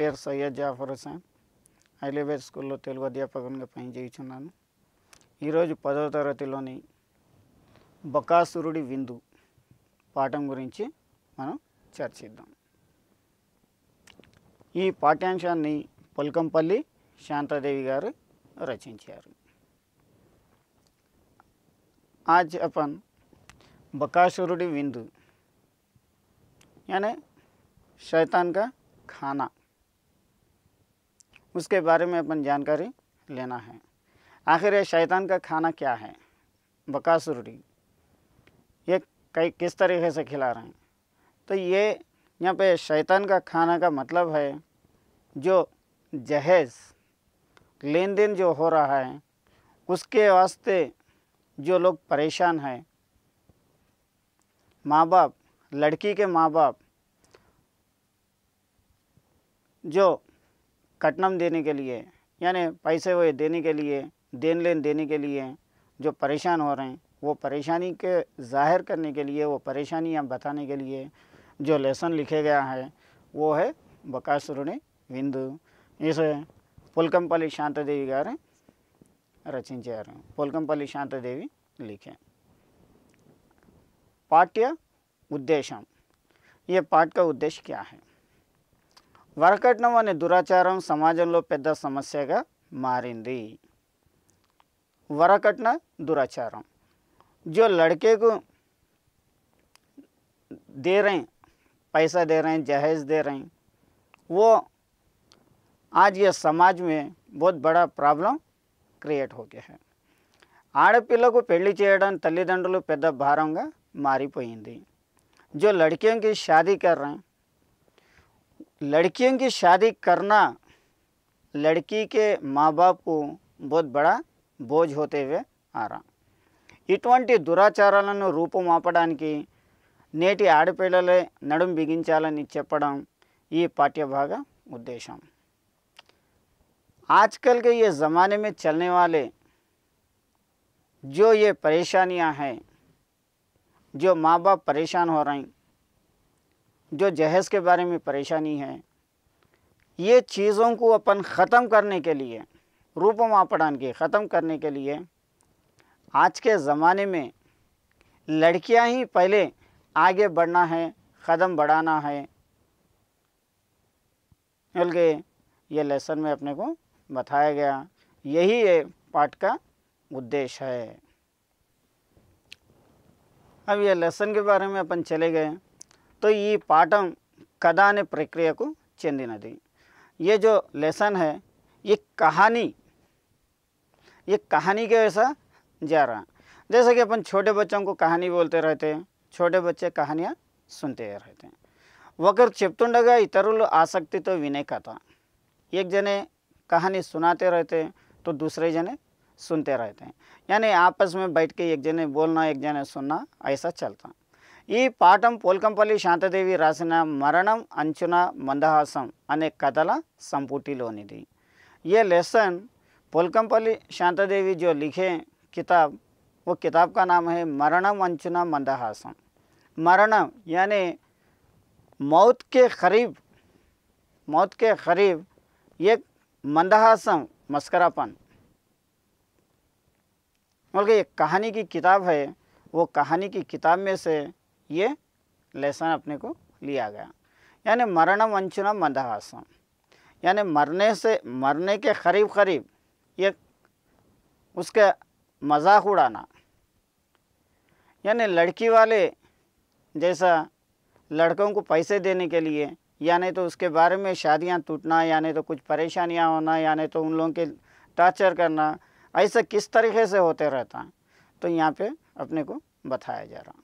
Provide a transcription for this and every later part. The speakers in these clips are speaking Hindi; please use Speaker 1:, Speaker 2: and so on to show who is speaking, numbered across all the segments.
Speaker 1: పేరు సయ్యద్ జాఫర్ హుసేన్ హైలేవేర్ స్కూల్లో తెలుగు అధ్యాపకునిగా పనిచేయుచున్నాను ఈరోజు పదవ తరగతిలోని బకాసురుడి విందు పాఠం గురించి మనం చర్చిద్దాం ఈ పాఠ్యాంశాన్ని పొల్కంపల్లి శాంతాదేవి గారు రచించారు ఆ अपन బకాసురుడి విందు అనే శైతాన్గా ఖానా उसके बारे में अपन जानकारी लेना है आखिर शैतान का खाना क्या है बकासुरी ये कई किस तरीके से खिला रहे हैं तो ये यहाँ पे शैतान का खाना का मतलब है जो जहेज़ लेन देन जो हो रहा है उसके वास्ते जो लोग परेशान हैं माँ बाप लड़की के माँ बाप जो कटनम देने के लिए यानी पैसे वे देने के लिए देन लेन देने के लिए जो परेशान हो रहे हैं वो परेशानी के ज़ाहिर करने के लिए वो परेशानियाँ बताने के लिए जो लेसन लिखे गया है वो है बकासुरुणि विंदु इसे पुलकमपल्ली रहे गारे पुलकमपल्ली शांत देवी लिखे पाठ्य उद्देश्य ये पाठ का उद्देश्य क्या है వరకట్నం అనే దురాచారం సమాజంలో పెద్ద సమస్యగా మారింది వరకట్న दुराचारम जो लड़के को दे रहे हैं पैसा दे रहे हैं जहेज़ दे रहे हैं वो आज ये समाज में बहुत बड़ा ప్రాబ్లం క్రియేట్ हो है ఆడపిల్లకు పెళ్లి చేయడం తల్లిదండ్రులు పెద్ద భారంగా మారిపోయింది జో లడ్కియోకి షాదీ కర్ రహే लड़कियों की शादी करना लड़की के माँ बाप को बहुत बड़ा बोझ हुए आ रहा ఇటువంటి दुराचार రూపుమాపడానికి की ఆడపిల్లలే आड़पील బిగించాలని చెప్పడం ఈ पाठ्यभाग उद्देश्य आजकल के ये ज़माने में चलने वाले जो ये परेशानियां हैं जो माँ बाप परेशान हो रहे हैं जो जहेज़ के बारे में परेशानी है ये चीज़ों को अपन ख़त्म करने के लिए रूप मापड़ान के ख़त्म करने के लिए आज के ज़माने में लड़कियां ही पहले आगे बढ़ना है क़दम बढ़ाना है बल्कि ये लेसन में अपने को बताया गया यही ये पाठ का उद्देश्य है अब ये लेसन के बारे में अपन चले गए तो ये पाठम कदा अने प्रक्रिया को చెందినది ये जो लेसन है ये कहानी ये कहानी के वैसा जा रहा जैसे कि अपन छोटे बच्चों को कहानी बोलते रहते हैं छोटे बच्चे कहानियाँ सुनते रहते हैं ఒకరు చెప్తుండగా आसक्ति तो వినే कथा एक जने कहानी सुनाते रहते हैं तो दूसरे जने सुनते रहते हैं यानी आपस में बैठ के एक जने बोलना एक जने सुनना ऐसा चलता यह पाठ पोलकंपल శాంతదేవి रास मरण అంచున మందహాసం अने कथल సంపుటిలోనిది ये लेसन पोलकंपल शांता देवी जो लिखे किताब वो किताब का नाम है मरणम अंचना मंदहासम मरणम यानि मौत के करीब मौत के करीब ये मंदहासम मस्करापन बोल के एक कहानी की किताब है वो कहानी की किताब में से ये लेसन अपने को लिया गया यानी मरण वंचना मदाहासम यानी मरने से मरने के करीब करीब ये उसके मजाक उड़ाना यानी लड़की वाले जैसा लड़कों को पैसे देने के लिए या नहीं तो उसके बारे में शादियां टूटना या नहीं तो कुछ परेशानियां होना या नहीं तो उन लोगों के टॉर्चर करना ऐसा किस तरीके से होते रहता है तो यहाँ पे अपने को बताया जा रहा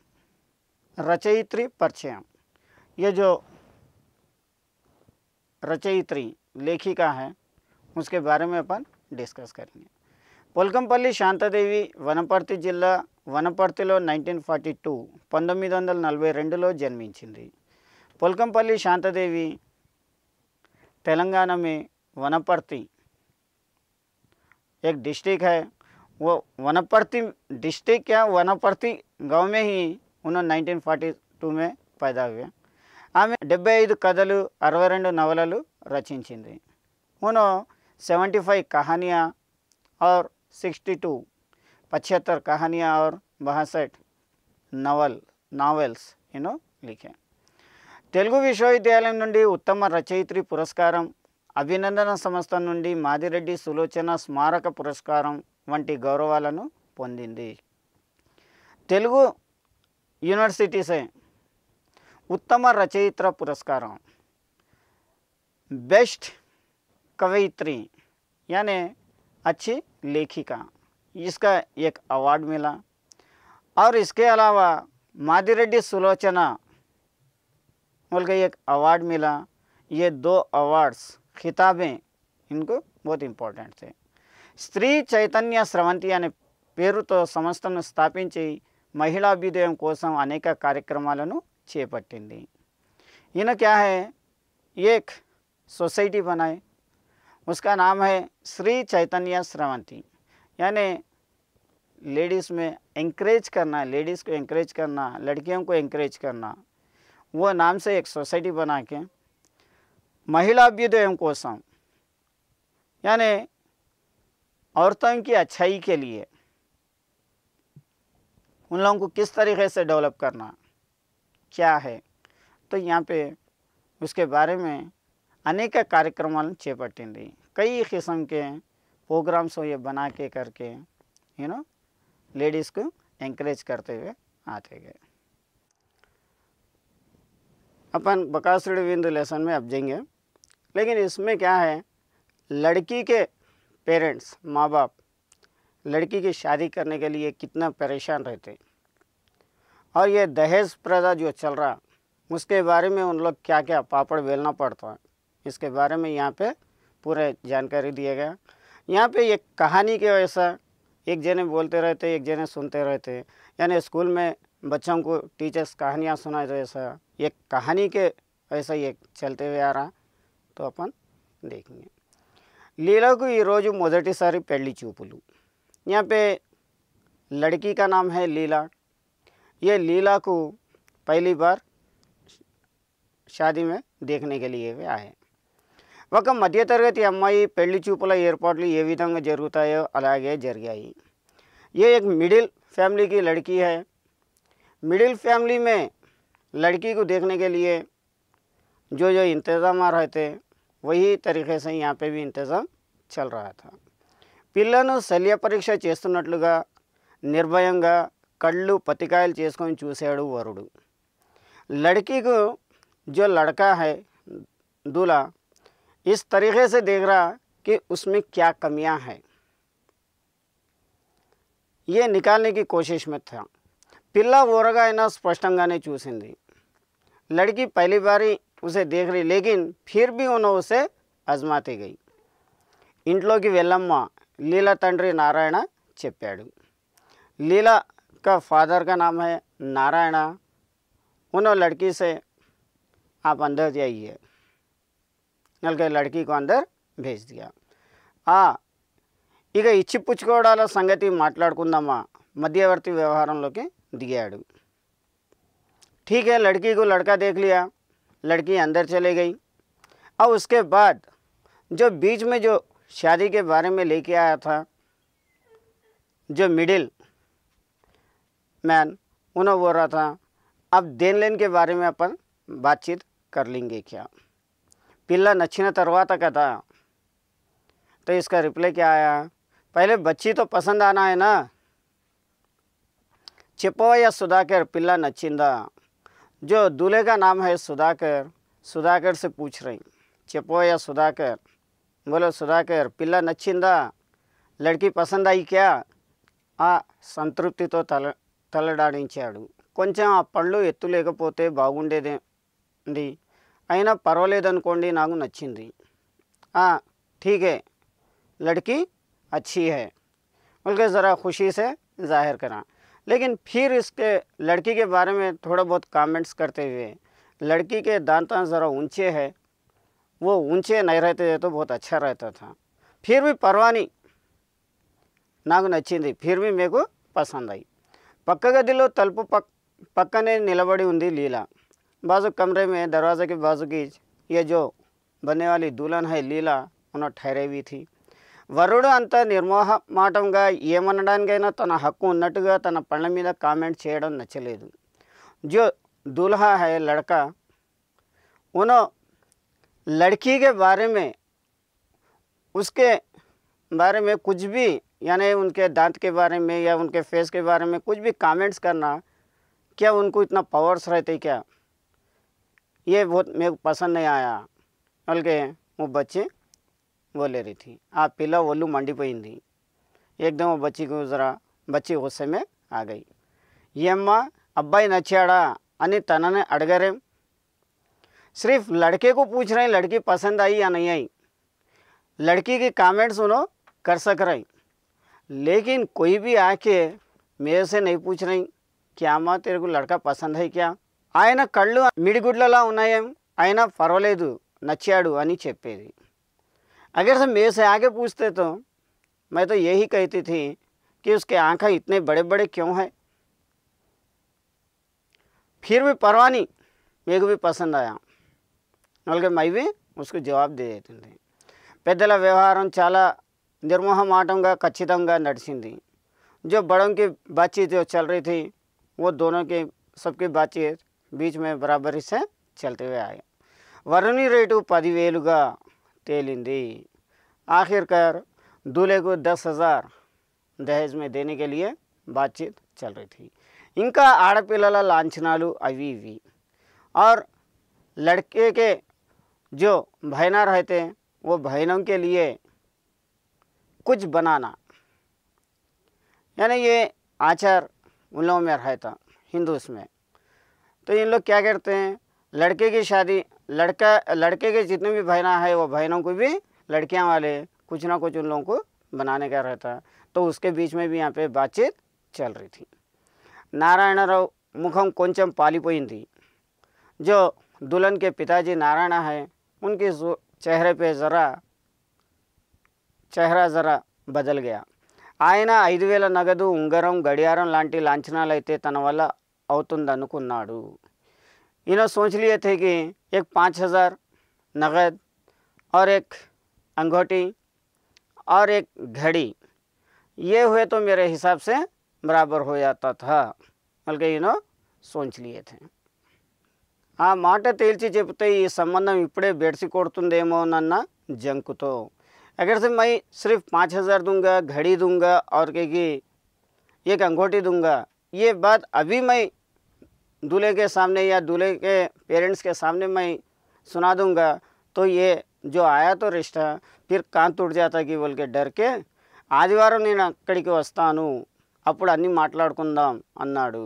Speaker 1: रचयित्री परिचयम ये जो रचयित्री लेखिका है उसके बारे में अपन डिस्कस करेंगे पोलकंपल्ली शांतादेवी वनपर्ति जिला वनपर्ति नाइनटीन फारटी टू पंद नलब रे जन्मी पोलकंपल्ली शांतादेवी तेलंगाना में वनपर्ति एक डिस्ट्रिक्ट है वो वनपर्ति डिस्ट्रिक्ट या वनपर्ति गांव में ही ఉన్న నైన్టీన్ ఫార్టీ టూ మే పైదా ఆమె డెబ్బై ఐదు కథలు అరవై రెండు నవలలు రచించింది ఉనో సెవెంటీ ఫైవ్ కహనియా ఆర్ సిక్స్టీ టూ పచ్చత్తర్ కహనియా ఆర్ బహసెట్ నవల్ నావెల్స్ నేను లిఖే తెలుగు విశ్వవిద్యాలయం నుండి ఉత్తమ రచయిత్రి పురస్కారం అభినందన సంస్థ నుండి మాదిరెడ్డి సులోచన స్మారక పురస్కారం వంటి గౌరవాలను పొందింది తెలుగు यूनिवर्सिटी से उत्तम रचयित्र पुरस्कार बेस्ट कवयित्री यानी अच्छी लेखिका इसका एक अवार्ड मिला और इसके अलावा माधिरेड्डी सुलोचना बोल के एक अवार्ड मिला ये दो अवार्ड्स खिताबें इनको बहुत इंपॉर्टेंट थे स्त्री चैतन्य स्रवंती यानी అనే तो समस्त स्थापित మహిళాభ్యుదయం कोसम अनेक कार्यक्रम చేపట్టింది इन क्या है एक सोसाइटी बनाए उसका नाम है श्री चैतन्य श्रवंती यानी लेडीज़ में इंकरेज करना लेडीज़ को इंकरेज करना लड़कियों को इंकरेज करना वो नाम से एक सोसाइटी बना के महिला अभ्युदय कोसम यानी औरतों की अच्छाई के लिए उन लोगों को किस तरीके से डेवलप करना क्या है तो यहाँ पे उसके बारे में अनेक कार्यक्रम चेपटें कई किस्म के प्रोग्राम्स हो ये बना के करके यू नो लेडीज़ को एंकरेज करते हुए आते गए अपन बकासुर बिंदु लेसन में अब जाएंगे लेकिन इसमें क्या है लड़की के पेरेंट्स माँ बाप लड़की की शादी करने के लिए कितना परेशान रहते और ये दहेज प्रदा जो चल रहा उसके बारे में उन लोग क्या क्या पापड़ बेलना पड़ता है इसके बारे में यहाँ पे पूरे जानकारी दिए गया यहाँ पे एक कहानी के वैसा एक जने बोलते रहते एक जने सुनते रहते यानी स्कूल में बच्चों को टीचर्स कहानियाँ सुनाए तो ऐसा एक कहानी के ऐसा ये चलते हुए आ रहा तो अपन देखेंगे लीला को ये रोज मोदी सारी पेली चूपलू यहाँ पे लड़की का नाम है लीला ये लीला को पहली बार शादी షాదీ మే దేఖనేకి లియే ఆయే ఒక మధ్య తరగతి అమ్మాయి పెళ్లి చూపుల ఏర్పాట్లు ఏ విధంగా है अलागे జరిగాయి ये एक मिडिल फैमिली की लड़की है मिडिल फैमिली में लड़की को देखने के लिए जो जो इंतज़ाम रहते वही तरीके से यहाँ पे भी इंतज़ाम चल रहा था పిల్లను శల్య పరీక్ష చేస్తున్నట్లుగా నిర్భయంగా కళ్ళు పతికాయలు చేసుకొని చూశాడు వరుడు లడికీకు జో లడకా హై దూలా ఇస్ तरीके से देख रहा कि उसमें क्या कमियां हैं ये निकालने की कोशिश में था పిల్ల స్పష్టంగానే చూసింది లడికి పహలీ బారి ఉసే దేగరి లేకిన్ ఫిర్ బి ఉన్న ఉసే అజమాతే గై ఇంట్లోకి వెళ్ళమ్మా लीला तंड्री नारायण చెప్పాడు లీలా కా ఫాదర్ గా నామ నారాయణ ఒనో లడ్కి సే ఆప అnder జాయియే నల్కే లడ్కి కో అందర్ bhej diya ఆ ఇగా ఇచిపుచి కొడాల సంగతి మాట్లాడుకుందమా మధ్యవర్తి వ్యవహారంలోకి దిగాడు ठीके लड़की को लड़का देख लिया लड़की अंदर चली गई अब उसके बाद जो बीच में जो शादी के बारे में लेके आया था जो मिडिल मैन उन्होंने बोल रहा था अब देन लेन के बारे में अपन बातचीत कर लेंगे क्या पिल्ला तरवा तक था तो इसका रिप्लाई क्या आया पहले बच्ची तो पसंद आना है ना या सुधाकर पिल्ला नचिंदा जो दूल्हे का नाम है सुधाकर सुधाकर से पूछ रही या सुधाकर बोलो सुधाकर पिल्ला नचिंदा लड़की पसंद आई क्या ఆ तो तल తలడాడించాడు को पंल పళ్ళు ఎత్తులేకపోతే బాగుండేది అయినా ना नचिंद ठीक है लड़की अच्छी है उनके ज़रा खुशी से जाहिर करा लेकिन फिर इसके लड़की के बारे में थोड़ा बहुत कमेंट्स करते हुए लड़की के दांत ज़रा ऊंचे है वो ऊंचे नहीं रहते तो बहुत अच्छा रहता था फिर भी परवाह नहीं నాకు నచ్చింది ఫిర్మి మీకు పసంద్ అయి పక్క గదిలో తలుపు పక్ పక్కనే నిలబడి ఉంది లీలా బాజు కమరే మే దర్వాజాకి బాజుకి ఏ జో బనే వాలి దూలన్ హై లీలా ఉన్న ఠైరేవి థీ వరుడు అంత నిర్మోహమాటంగా ఏమనడానికైనా తన హక్కు ఉన్నట్టుగా తన పళ్ళ మీద కామెంట్ చేయడం నచ్చలేదు జో దూల్హా హై లడక ఉనో लड़की के बारे में उसके बारे में कुछ भी यानी उनके दांत के बारे में या उनके फेस के बारे में कुछ भी कमेंट्स करना क्या उनको इतना पावर्स रहते क्या ये बहुत मेरे को पसंद नहीं आया बल्कि वो बच्चे वो ले रही थी आप पीला वल्लू मंडी पहन थी एकदम वो बच्ची को ज़रा बच्ची गुस्से में आ गई ये अम्मा अब्बाई అబ్బాయి నచ్చాడా तना ने అడగరేం सिर्फ लड़के को पूछ रहे हैं लड़की पसंद आई या नहीं आई लड़की के कमेंट सुनो कर सक रही लेकिन कोई भी आके मेरे से नहीं पूछ रही क्या माँ तेरे को లడక పసంద్ హై క్యా ఆయన కళ్ళు మిడిగుడ్లలా ఉన్నాయి ఆయన పర్వాలేదు నచ్చాడు అని చెప్పేది अगर से मेरे से आगे पूछते तो मैं तो यही कहती थी कि उसके आँखें इतने बड़े बड़े क्यों हैं फिर भी परवानी मेरे को भी पसंद आया నల్గమైవి उसको जवाब दे देते थे पैदलला व्यवहारन चाला निर्मोहा माटमगा कच्चితంగా నడిసింది జో బడొంకి బాచీ జో চলరతి తి వో దొనోకి सबके బాచీస్ బిచ్ మే బరాబరిసే चलते हुए आए वरूनी రేటు 10000 గా తేలింది ఆఖిర్ కర్ दूलेको 10000 దహజ్ మే దేనే కే liye బాచీత్ চলరతి తి ఇంక ఆడ పిల్లల లాంచనాలు అవీవి ఆర్ లడ్కే కే जो बहना रहते हैं वो बहनों के लिए कुछ बनाना यानी ये आचार उन लोगों में रहता हिंदूस में तो इन लोग क्या करते हैं लड़के की शादी लड़का लड़के के जितने भी बहना है वो बहनों को भी लड़कियां वाले कुछ ना कुछ उन लोगों को बनाने का रहता है तो उसके बीच में भी यहाँ पे बातचीत चल रही थी नारायण राव मुखम कोंचम पाली थी जो दुल्हन के पिताजी नारायण है उनके चेहरे पे ज़रा चेहरा ज़रा बदल गया आयना ఐదు नगद उंगरम ఉంగరం గడియారం లాంటి तन वाल अवतना इन सोच लिए थे कि एक पाँच हज़ार नगद और एक अंगूठी और एक घड़ी ये हुए तो मेरे हिसाब से बराबर हो जाता था बल्कि इन्हों सोच लिए थे ఆ మాట తేల్చి చెబుతే ఈ సంబంధం ఇప్పుడే పెడసి కొడుతుందేమో అన్న జంకుతో ఎగర్సమై సిర్ఫ్ 5000 దూంగ గడి దూంగ ఆర్ కకి ఈ క అంగోటి దూంగ ఈ baat అబి మై దులే కే సామ్నే యా దులే కే పేరెంట్స్ కే సామ్నే మై సునా దూంగ తో యే జో ఆయా తో రిష్ట ఫిర్ కాం తుడ్ జాతా కి వల్ కే డర్ కే ఆజ్ వారో నిన అక్కడికి వస్తాను అపుడు అన్నీ మాట్లాడుకుందాం అన్నాడు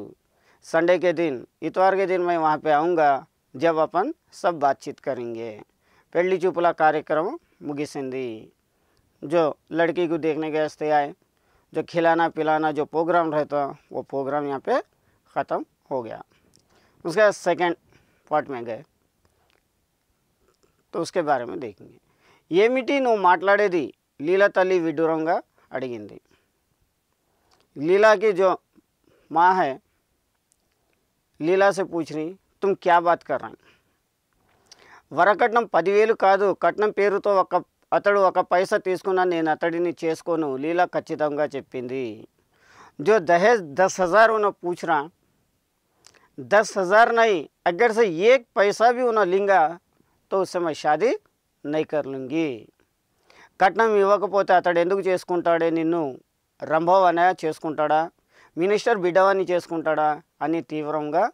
Speaker 1: संडे के दिन इतवार के दिन मैं वहाँ पे आऊँगा जब अपन सब बातचीत करेंगे पेड़ी चुपला कार्यक्रम सिंधी जो लड़की को देखने के रास्ते आए जो खिलाना पिलाना जो प्रोग्राम रहता वो प्रोग्राम यहाँ पे ख़त्म हो गया उसके बाद सेकेंड पार्ट में गए तो उसके बारे में देखेंगे ये ఏమిటి నువ్వు लीला तली विडूरंगा अड़गिंदी लीला की जो माँ है లీలా సే पूछ తుమ్ క్యా బాత్ కర్రా వరకట్నం పదివేలు కాదు కట్నం పేరుతో ఒక అతడు ఒక పైసా తీసుకున్నా నేను అతడిని చేసుకోను లీలా ఖచ్చితంగా చెప్పింది జో దహేజ్ దస్ హజార్ ఉన్న పూచరా దస్ హజార్ నై नहीं సే ఏ పైసా पैसा ఉన్న లింగా తో तो उससे నై शादी కట్నం ఇవ్వకపోతే అతడు ఎందుకు చేసుకుంటాడే నిన్ను రంభవ్ అనే చేసుకుంటాడా मिनीस्टर बिडवाणी चुस्कटा అని తీవ్రంగా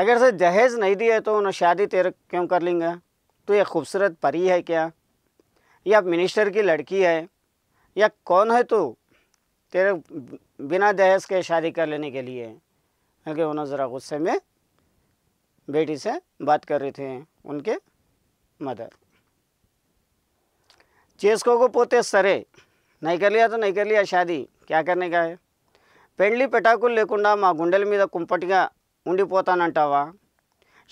Speaker 1: अगर सर जहेज़ नहीं दिए तो उन्हें शादी तेरे क्यों कर लेंगे तो यह खूबसूरत परी है क्या या मिनिस्टर की लड़की है या कौन है तू तेरे बिना दहेज के शादी कर लेने के लिए क्योंकि उन्होंने ज़रा गुस्से में बेटी से बात कर रहे थे उनके मदर चेस्को को पोते सरे नहीं कर लिया तो नहीं कर लिया शादी क्या करने का है పెళ్ళి పెటాకులు లేకుండా మా గుండెల మీద కుంపటిగా ఉండిపోతానంటావా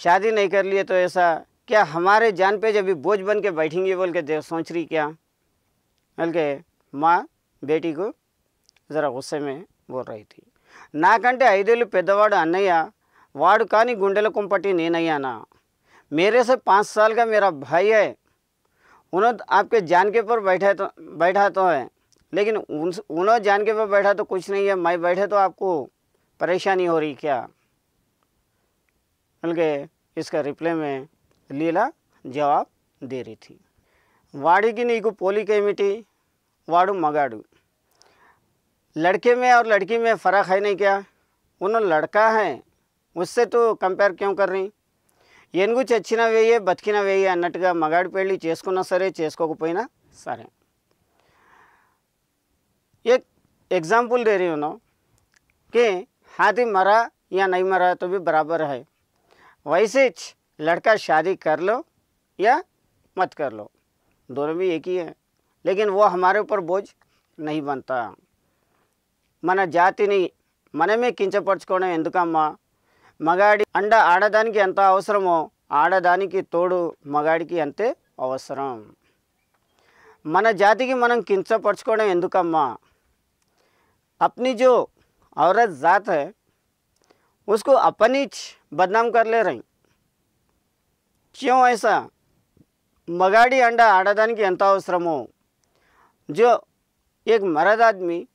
Speaker 1: शादी नहीं कर लिए तो ऐसा क्या हमारे जान पे जब भी बोझ बन के बैठेंगे बोल के सोच रही क्या बोल के माँ बेटी को ज़रा गुस्से में बोल रही थी నాకంటే ఐదేళ్ళు పెద్దవాడు అన్నయ్య వాడు కానీ గుండెల కుంపటి నేనయ్యానా मेरे से पाँच साल का मेरा भाई है उन्होंने आपके जान के पर बैठा तो बैठा तो है लेकिन उन उन्होंने जान के मैं बैठा तो कुछ नहीं है मैं बैठे तो आपको परेशानी हो रही क्या बल्कि इसका रिप्लाई में लीला जवाब दे रही थी वाड़ी की नीकू पोलिकेमिटी वाड़ू मगाड़ू लड़के में और लड़की में फ़र्क है नहीं क्या उन्होंने लड़का है उससे तो कंपेयर क्यों कर रही ఎనుగు చచ్చినవేయే బతికినవేయే అన్నట్టుగా మగాడి పెళ్ళి చేసుకున్నా सर चुस्कना सर एक एग्जाम्पल दे रही हूँ ना कि हाथी मरा या नहीं मरा तो भी बराबर है वैसे लड़का शादी कर लो या मत कर लो दोनों भी एक ही है लेकिन वो हमारे ऊपर बोझ नहीं बनता मन जाति नहीं मन में किंचपरचा एनकम्मा मगाड़ी अंड आड़दा की अंत अवसरमो आड़दा की तोड़ मगाड़ की अंत अवसर मन जाति की मन किंचपरचा एनकम्मा अपनी जो औरत ज़ात है उसको ही बदनाम कर ले रही क्यों ऐसा मगाड़ी अंडा आड़दान की अंत हो जो एक मर्द आदमी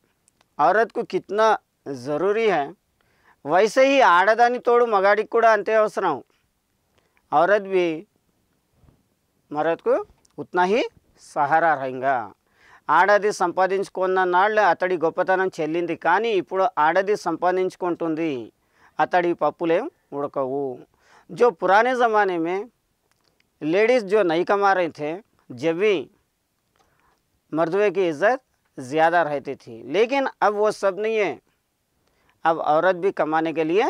Speaker 1: औरत को कितना ज़रूरी है वैसे ही दानी तोड़ मगाड़ी कूड़ा अंत अवसर हो औरत भी मर्द को उतना ही सहारा रहेगा ఆడది సంపాదించుకొన్న నాళ్ళ అతడి గోపతనం చెల్లింది కానీ ఇప్పుడు ఆడది సంపాదించుకుంటుంది అతడి పప్పులే ముడకవు జో పురానే జమానే మే లేడీస్ జో నహీ కమారే థే జబే మర్ద్వే కి ఇజ్జత్ జ్యాదా రహతీ థీ లేకిన్ అబ్ వో సబ్ నహీ హై అబ్ ఔరత్ బి కమనే కే liye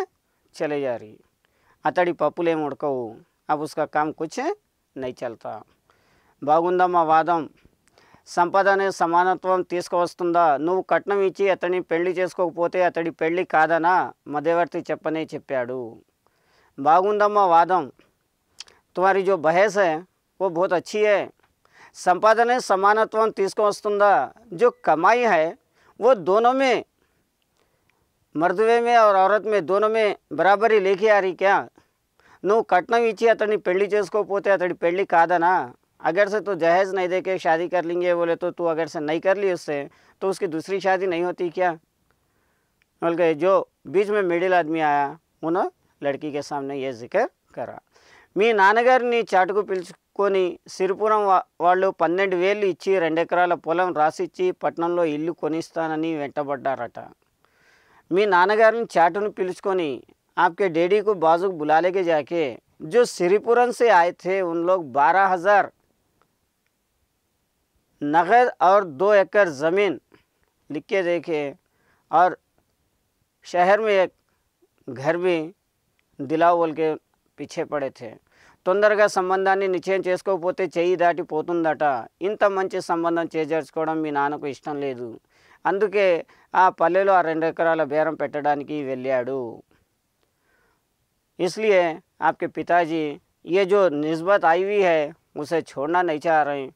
Speaker 1: చలే జా రహీ అతడి పప్పులే ముడకవు అబ్ uska kaam kuch నహీ చల్తా బాగుందమ వాదం సంపాదనే సమానత్వం తీసుకొస్తుందా నువ్ కట్నం ఇచ్చి ఎతని పెళ్లి చేసుకోకపోతే అది పెళ్లి కాదనా మధేవర్తి చెప్పనే చెప్పాడు బాగుందమ్మ వాదం త్వరిjo बहस है वो बहुत अच्छी है సంపాదనే సమానత్వం తీసుకొస్తుందా जो कमाई है वो दोनों में मर्दवे में और औरत में दोनों में बराबरी लेके आ रही क्या నువ్ కట్నం ఇచ్చి ఎతని పెళ్లి చేసుకోకపోతే అది పెళ్లి కాదనా अगर से तो जहेज़ नहीं दे के शादी कर लेंगे बोले तो तू अगर से नहीं कर ली उससे तो उसकी दूसरी शादी नहीं होती क्या बोल गए जो बीच में मिडिल आदमी आया उन्होंने लड़की के सामने ये जिक्र करा మీ నాన్నగారిని చాటుకు పిలుచుకొని సిరిపురం వాళ్ళు పన్నెండు వేలు ఇచ్చి రెండెకరాల पटना में పట్టణంలో को वैंपड़ मी नागार चाट చాటును పిలుచుకొని आपके डैडी को बाजू बुला लेके जाके जो सिरपुर से आए थे उन लोग बारह हज़ार नगर और दो एकड़ ज़मीन लिख के देखे और शहर में एक घर भी दिलाओ बोल के पीछे पड़े थे तुंदर संबंधा ने निश्चय से ची दाटी पोत इंत मं संबंध चजर्चना इष्ट ले अंदे आ पल्ले आ रेक बेर पेटा की वेला इसलिए आपके पिताजी ये जो नस्बत आई हुई है उसे छोड़ना नहीं चाह रहे हैं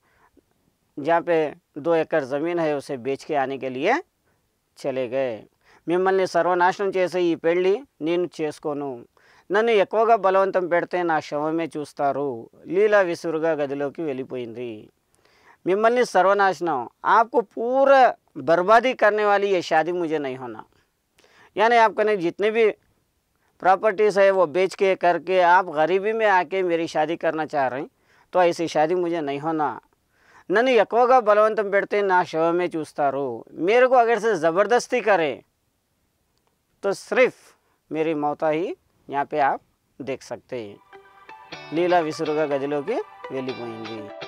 Speaker 1: जहाँ पे दो एकड़ ज़मीन है उसे बेच के आने के लिए चले गए मिम्मली सर्वनाशन చేసే ఈ పెళ్ళి నేను చేసుకోను నన్ను बलवंत पड़ते ना शवमे శవమే लीला లీలా విసురుగా मिम्मली सर्वनाशन आपको पूरा बर्बादी करने वाली ये शादी मुझे नहीं होना यानी नहीं जितने भी प्रॉपर्टीज़ है वो बेच के करके आप गरीबी में आके मेरी शादी करना चाह रहे हैं तो ऐसी शादी मुझे नहीं होना नुन एक्व बलवंत पड़ते ना శవమే చూస్తారు मेरे को अगर से ज़बरदस्ती करें तो सिर्फ मेरी मौता ही यहाँ पे आप देख सकते हैं लीला के वेली వెళ్ళిపోయింది